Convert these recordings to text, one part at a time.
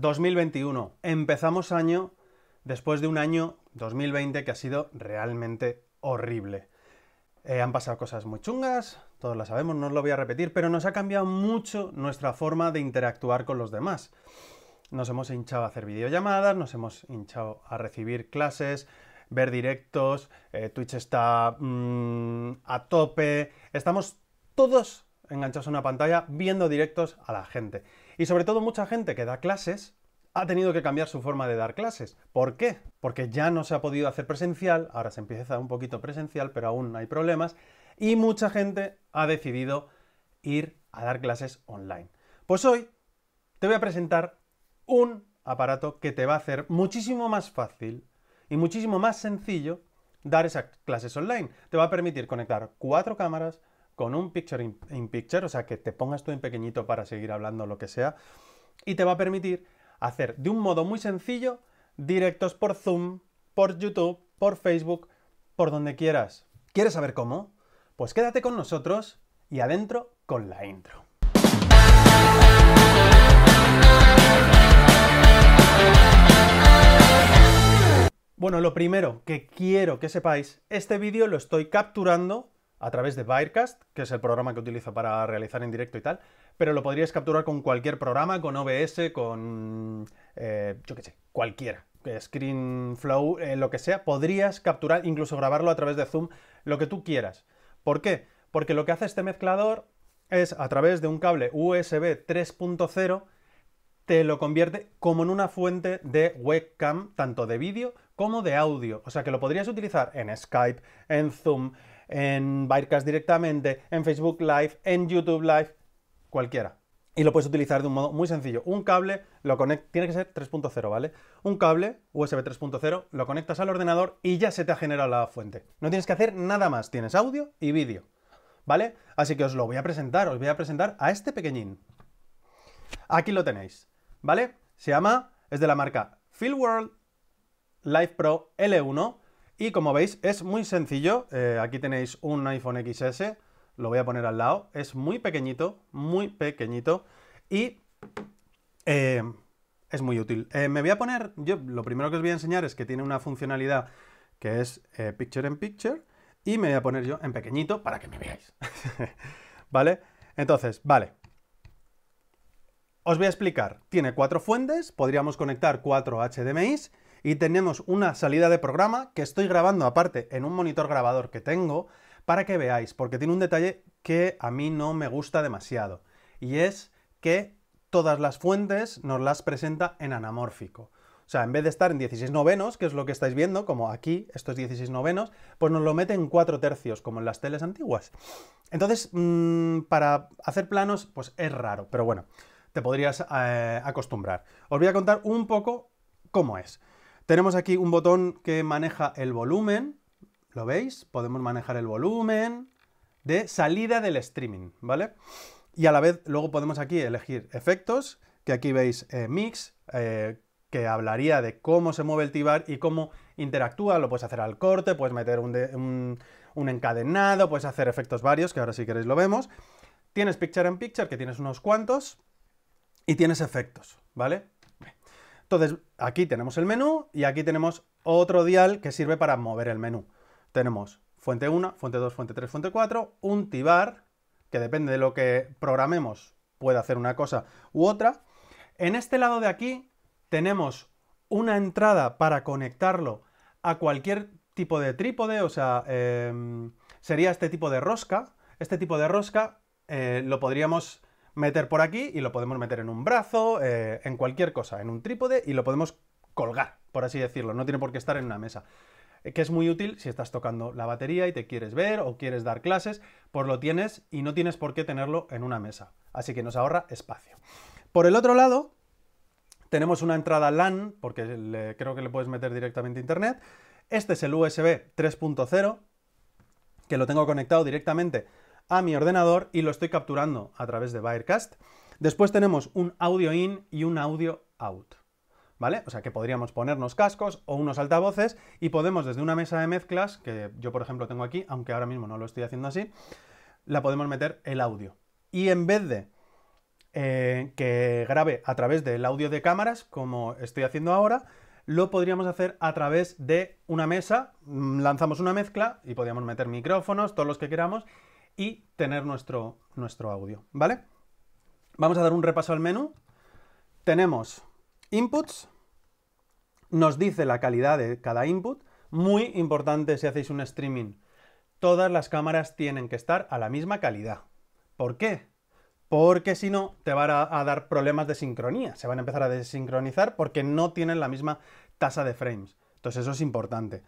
2021. Empezamos año después de un año 2020 que ha sido realmente horrible. Eh, han pasado cosas muy chungas, todos las sabemos, no os lo voy a repetir, pero nos ha cambiado mucho nuestra forma de interactuar con los demás. Nos hemos hinchado a hacer videollamadas, nos hemos hinchado a recibir clases, ver directos, eh, Twitch está mm, a tope, estamos todos enganchados a una pantalla viendo directos a la gente. Y sobre todo mucha gente que da clases ha tenido que cambiar su forma de dar clases. ¿Por qué? Porque ya no se ha podido hacer presencial, ahora se empieza un poquito presencial, pero aún hay problemas, y mucha gente ha decidido ir a dar clases online. Pues hoy te voy a presentar un aparato que te va a hacer muchísimo más fácil y muchísimo más sencillo dar esas clases online. Te va a permitir conectar cuatro cámaras, con un picture in, picture, o sea, que te pongas tú en pequeñito para seguir hablando lo que sea, y te va a permitir hacer de un modo muy sencillo directos por Zoom, por YouTube, por Facebook, por donde quieras. ¿Quieres saber cómo? Pues quédate con nosotros y adentro con la intro. Bueno, lo primero que quiero que sepáis, este vídeo lo estoy capturando a través de Wirecast, que es el programa que utilizo para realizar en directo y tal, pero lo podrías capturar con cualquier programa, con OBS, con... Eh, yo qué sé, cualquiera. Eh, ScreenFlow, eh, lo que sea, podrías capturar, incluso grabarlo a través de Zoom, lo que tú quieras. ¿Por qué? Porque lo que hace este mezclador es a través de un cable USB 3.0 te lo convierte como en una fuente de webcam, tanto de vídeo como de audio. O sea que lo podrías utilizar en Skype, en Zoom, en Bytecast directamente, en Facebook Live, en YouTube Live, cualquiera. Y lo puedes utilizar de un modo muy sencillo. Un cable lo tiene que ser 3.0, ¿vale? Un cable USB 3.0 lo conectas al ordenador y ya se te ha generado la fuente. No tienes que hacer nada más, tienes audio y vídeo, ¿vale? Así que os lo voy a presentar, os voy a presentar a este pequeñín. Aquí lo tenéis, ¿vale? Se llama, es de la marca Fieldworld Live Pro L1 y como veis, es muy sencillo. Eh, aquí tenéis un iPhone XS, lo voy a poner al lado. Es muy pequeñito, muy pequeñito y eh, es muy útil. Eh, me voy a poner, yo lo primero que os voy a enseñar es que tiene una funcionalidad que es Picture in Picture y me voy a poner yo en pequeñito para que me veáis. ¿Vale? Entonces, vale. Os voy a explicar. Tiene cuatro fuentes, podríamos conectar cuatro HDMIs y tenemos una salida de programa que estoy grabando aparte en un monitor grabador que tengo para que veáis, porque tiene un detalle que a mí no me gusta demasiado y es que todas las fuentes nos las presenta en anamórfico. O sea, en vez de estar en 16 novenos, que es lo que estáis viendo, como aquí, estos 16 novenos, pues nos lo mete en 4 tercios, como en las teles antiguas. Entonces, mm, para hacer planos, pues es raro, pero bueno, te podrías eh, acostumbrar. Os voy a contar un poco cómo es. Tenemos aquí un botón que maneja el volumen, ¿lo veis? Podemos manejar el volumen de salida del streaming, ¿vale? Y a la vez luego podemos aquí elegir efectos, que aquí veis eh, mix, eh, que hablaría de cómo se mueve el tibar y cómo interactúa, lo puedes hacer al corte, puedes meter un, un encadenado, puedes hacer efectos varios, que ahora si queréis lo vemos. Tienes Picture in Picture, que tienes unos cuantos, y tienes efectos, ¿vale? Entonces, aquí tenemos el menú y aquí tenemos otro dial que sirve para mover el menú. Tenemos fuente 1, fuente 2, fuente 3, fuente 4, un tibar, que depende de lo que programemos, puede hacer una cosa u otra. En este lado de aquí tenemos una entrada para conectarlo a cualquier tipo de trípode, o sea, em, sería este tipo de rosca. Este tipo de rosca eh, lo podríamos meter por aquí y lo podemos meter en un brazo, eh, en cualquier cosa, en un trípode y lo podemos colgar, por así decirlo. No tiene por qué estar en una mesa eh, que es muy útil si estás tocando la batería y te quieres ver o quieres dar clases, pues lo tienes y no tienes por qué tenerlo en una mesa. Así que nos ahorra espacio. Por el otro lado, tenemos una entrada LAN, porque creo que le puedes meter directamente internet. Este es el USB 3.0, que lo tengo conectado directamente a mi ordenador y lo estoy capturando a través de Wirecast. Después tenemos un audio in y un audio out. ¿Vale? O sea que podríamos ponernos cascos o unos altavoces y podemos desde una mesa de mezclas, que yo por ejemplo tengo aquí, aunque ahora mismo no lo estoy haciendo así, la podemos meter el audio. Y en vez de eh, que grabe a través del audio de cámaras, como estoy haciendo ahora, lo podríamos hacer a través de una mesa, mm, lanzamos una mezcla y podríamos meter micrófonos, todos los que queramos, y tener nuestro, nuestro audio, ¿vale? Vamos a dar un repaso al menú. Tenemos inputs, nos dice la calidad de cada input, muy importante si hacéis un streaming. Todas las cámaras tienen que estar a la misma calidad. ¿Por qué? Porque si no, te van a, a, dar problemas de sincronía. Se van a empezar a desincronizar porque no tienen la misma tasa de frames. Entonces eso es importante.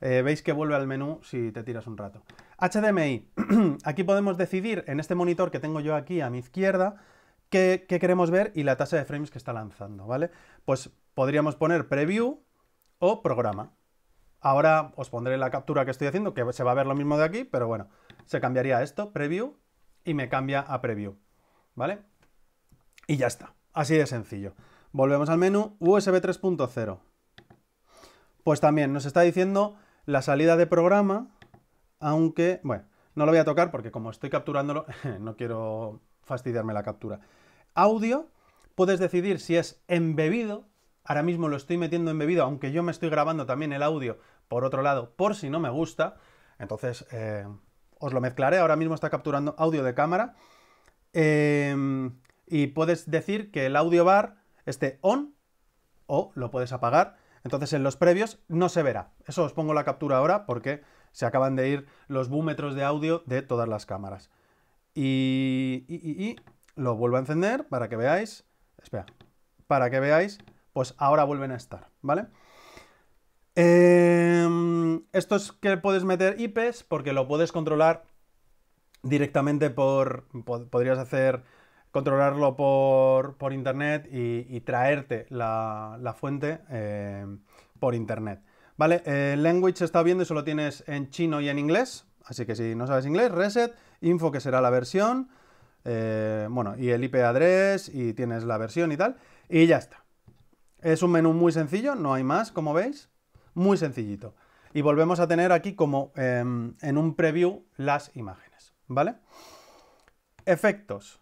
Eh, veis que vuelve al menú si te tiras un rato. HDMI. aquí podemos decidir en este monitor que tengo yo aquí a mi izquierda qué, queremos ver y la tasa de frames que está lanzando, ¿vale? Pues podríamos poner preview o programa. Ahora os pondré la captura que estoy haciendo, que se va a ver lo mismo de aquí, pero bueno, se cambiaría esto, preview, y me cambia a preview, ¿vale? Y ya está, así de sencillo. Volvemos al menú USB 3.0. Pues también nos está diciendo la salida de programa, aunque, bueno, no lo voy a tocar porque como estoy capturándolo, no quiero fastidiarme la captura. Audio, puedes decidir si es embebido, ahora mismo lo estoy metiendo embebido, aunque yo me estoy grabando también el audio por otro lado, por si no me gusta, entonces eh, os lo mezclaré, ahora mismo está capturando audio de cámara, em, y puedes decir que el audio bar esté on o lo puedes apagar, entonces en los previos no se verá. Eso os pongo la captura ahora porque se acaban de ir los búmetros de audio de todas las cámaras. Y, lo vuelvo a encender para que veáis. Espera, para que veáis, pues ahora vuelven a estar, ¿vale? Eh, em, esto es que puedes meter IPs porque lo puedes controlar directamente por. podrías hacer controlarlo por, internet y, traerte la, fuente eh, por internet. Vale, eh, language está viendo y solo tienes en chino y en inglés. Así que si no sabes inglés, reset, info que será la versión, eh, bueno, y el IP address, y tienes la versión y tal, y ya está. Es un menú muy sencillo, no hay más, como veis, muy sencillito. Y volvemos a tener aquí como em, en un preview las imágenes, ¿vale? Efectos.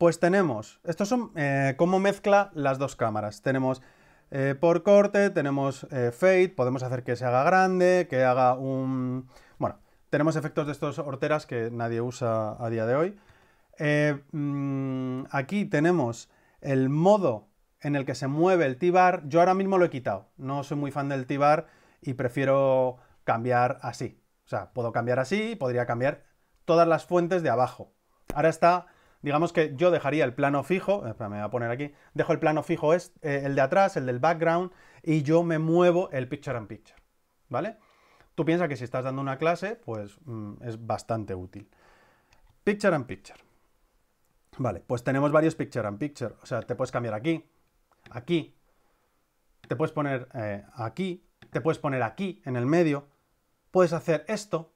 Pues tenemos, estos son eh, cómo mezcla las dos cámaras. Tenemos eh, por corte, tenemos eh, fade, podemos hacer que se haga grande, que haga un... Bueno, tenemos efectos de estos horteras que nadie usa a día de hoy. Mm, aquí tenemos el modo en el que se mueve el tibar. Yo ahora mismo lo he quitado, no soy muy fan del tibar y prefiero cambiar así. O sea, puedo cambiar así, podría cambiar todas las fuentes de abajo. Ahora está digamos que yo dejaría el plano fijo, me voy a poner aquí, dejo el plano fijo es eh, el de atrás, el del background, y yo me muevo el picture and picture, ¿vale? Tú piensas que si estás dando una clase, pues mm, es bastante útil. Picture and picture. Vale, pues tenemos varios picture and picture, o sea, te puedes cambiar aquí, aquí, te puedes poner eh, aquí, te puedes poner aquí, en el medio, puedes hacer esto,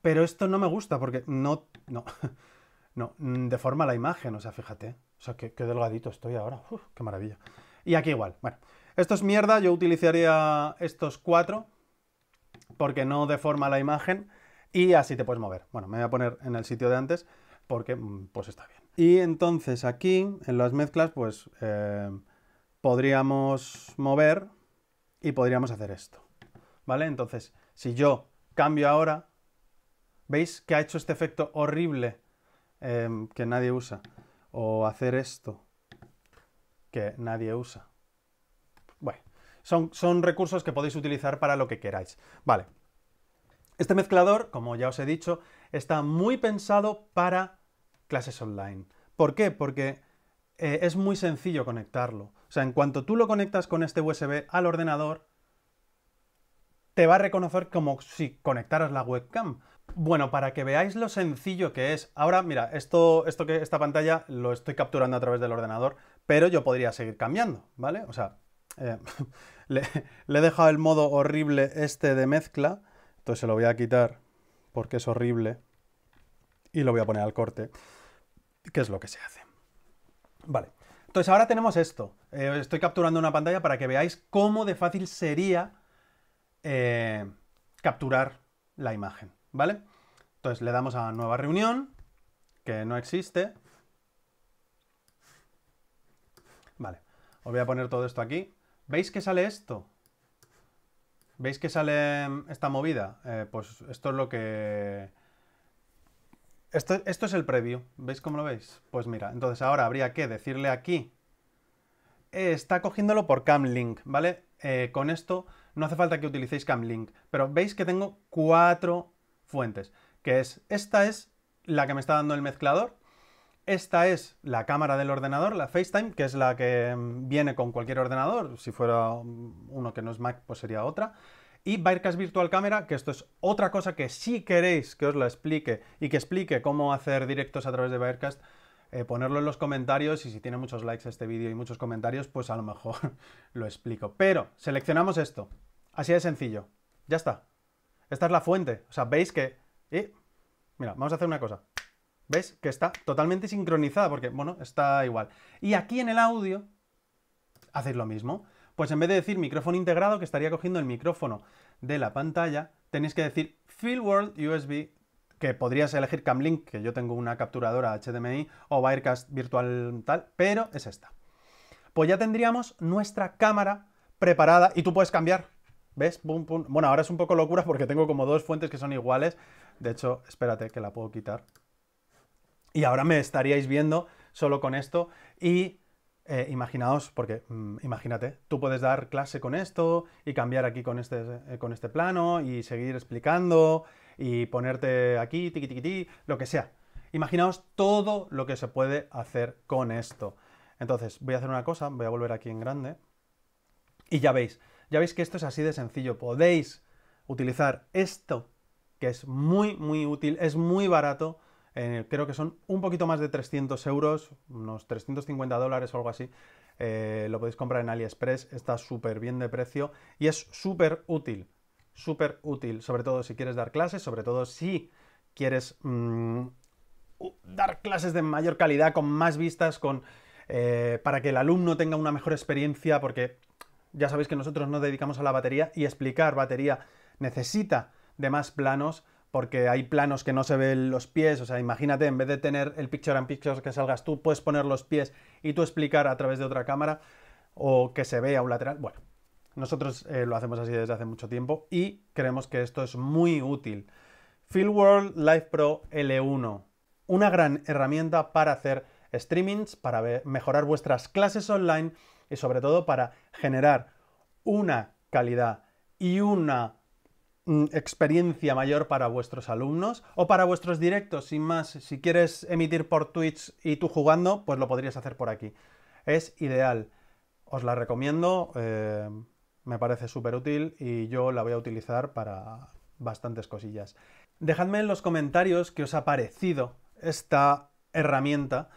pero esto no me gusta porque no, No, mm, deforma la imagen, o sea, fíjate. O sea, qué, delgadito estoy ahora. qué maravilla. Y aquí igual. Bueno, esto es mierda, yo utilizaría estos cuatro porque no deforma la imagen y así te puedes mover. Bueno, me voy a poner en el sitio de antes porque mm, pues está bien. Y entonces aquí, en las mezclas, pues eh, podríamos mover y podríamos hacer esto. ¿Vale? Entonces, si yo cambio ahora, ¿veis que ha hecho este efecto horrible Em, que nadie usa. O hacer esto que nadie usa. Bueno, son, recursos que podéis utilizar para lo que queráis. Vale. Este mezclador, como ya os he dicho, está muy pensado para clases online. ¿Por qué? Porque eh, es muy sencillo conectarlo. O sea, en cuanto tú lo conectas con este USB al ordenador, te va a reconocer como si conectaras la webcam. Bueno, para que veáis lo sencillo que es. Ahora, mira, esto, esto que, esta pantalla lo estoy capturando a través del ordenador, pero yo podría seguir cambiando, ¿vale? O sea, eh, le, he dejado el modo horrible este de mezcla, entonces se lo voy a quitar porque es horrible y lo voy a poner al corte, que es lo que se hace. Vale, entonces ahora tenemos esto. Eh, estoy capturando una pantalla para que veáis cómo de fácil sería eh, capturar la imagen. ¿vale? Entonces le damos a nueva reunión, que no existe. Vale, os voy a poner todo esto aquí. ¿Veis que sale esto? ¿Veis que sale em, esta movida? Eh, pues esto es lo que... Esto, es el previo ¿Veis cómo lo veis? Pues mira, entonces ahora habría que decirle aquí... Eh, está cogiéndolo por CamLink, ¿vale? Eh, con esto no hace falta que utilicéis CamLink. Pero veis que tengo cuatro fuentes, que es esta es la que me está dando el mezclador, esta es la cámara del ordenador, la FaceTime, que es la que mm, viene con cualquier ordenador, si fuera mm, uno que no es Mac, pues sería otra. Y Birecast Virtual Camera, que esto es otra cosa que si queréis que os la explique y que explique cómo hacer directos a través de Vercast, eh, ponerlo en los comentarios y si tiene muchos likes este vídeo y muchos comentarios, pues a lo mejor lo explico. Pero seleccionamos esto. Así de sencillo. Ya está. Esta es la fuente. O sea, veis que... mira, vamos a hacer una cosa. ¿Veis? Que está totalmente sincronizada porque, bueno, está igual. Y aquí en el audio hacéis lo mismo. Pues en vez de decir micrófono integrado, que estaría cogiendo el micrófono de la pantalla, tenéis que decir Field World USB, que podrías elegir Camlink, que yo tengo una capturadora HDMI, o Wirecast virtual tal, pero es esta. Pues ya tendríamos nuestra cámara preparada y tú puedes cambiar ¿Ves? Bueno, ahora es un poco locura porque tengo como dos fuentes que son iguales. De hecho, espérate que la puedo quitar. Y ahora me estaríais viendo solo con esto. Y eh, imaginaos, porque mm, imagínate, tú puedes dar clase con esto y cambiar aquí con este, eh, con este plano y seguir explicando y ponerte aquí, tiqui, lo que sea. Imaginaos todo lo que se puede hacer con esto. Entonces, voy a hacer una cosa, voy a volver aquí en grande. Y ya veis, ya veis que esto es así de sencillo. Podéis utilizar esto, que es muy, muy útil, es muy barato. Eh, creo que son un poquito más de 300 euros, unos 350 dólares o algo así. Eh, lo podéis comprar en AliExpress, está súper bien de precio y es súper útil, súper útil, sobre todo si quieres dar clases, sobre todo si quieres mm, dar clases de mayor calidad, con más vistas, con, eh, para que el alumno tenga una mejor experiencia, porque ya sabéis que nosotros nos dedicamos a la batería y explicar batería necesita de más planos porque hay planos que no se ven los pies, o sea, imagínate, en vez de tener el picture and picture que salgas tú, puedes poner los pies y tú explicar a través de otra cámara o que se vea un lateral. Bueno, nosotros eh, lo hacemos así desde hace mucho tiempo y creemos que esto es muy útil. World Live Pro L1, una gran herramienta para hacer streamings, para mejorar vuestras clases online y sobre todo para generar una calidad y una mm, experiencia mayor para vuestros alumnos o para vuestros directos, sin más, si quieres emitir por Twitch y tú jugando, pues lo podrías hacer por aquí. Es ideal. Os la recomiendo, eh, me parece súper útil y yo la voy a utilizar para bastantes cosillas. Dejadme en los comentarios qué os ha parecido esta herramienta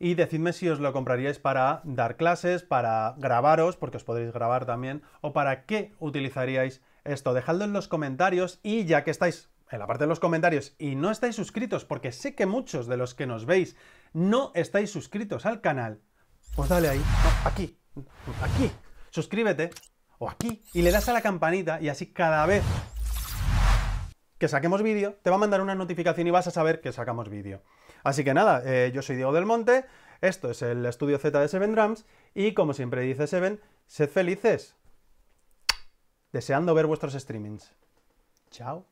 y decidme si os lo compraríais para dar clases, para grabaros, porque os podréis grabar también, o para qué utilizaríais esto. Dejadlo en los comentarios y ya que estáis en la parte de los comentarios y no estáis suscritos, porque sé que muchos de los que nos veis no estáis suscritos al canal, pues dale ahí, aquí, aquí, suscríbete o aquí y le das a la campanita y así cada vez que saquemos vídeo te va a mandar una notificación y vas a saber que sacamos vídeo. Así que nada, eh, yo soy Diego del Monte, esto es el estudio Z de Seven Drums y como siempre dice Seven, sed felices. Deseando ver vuestros streamings. Chao.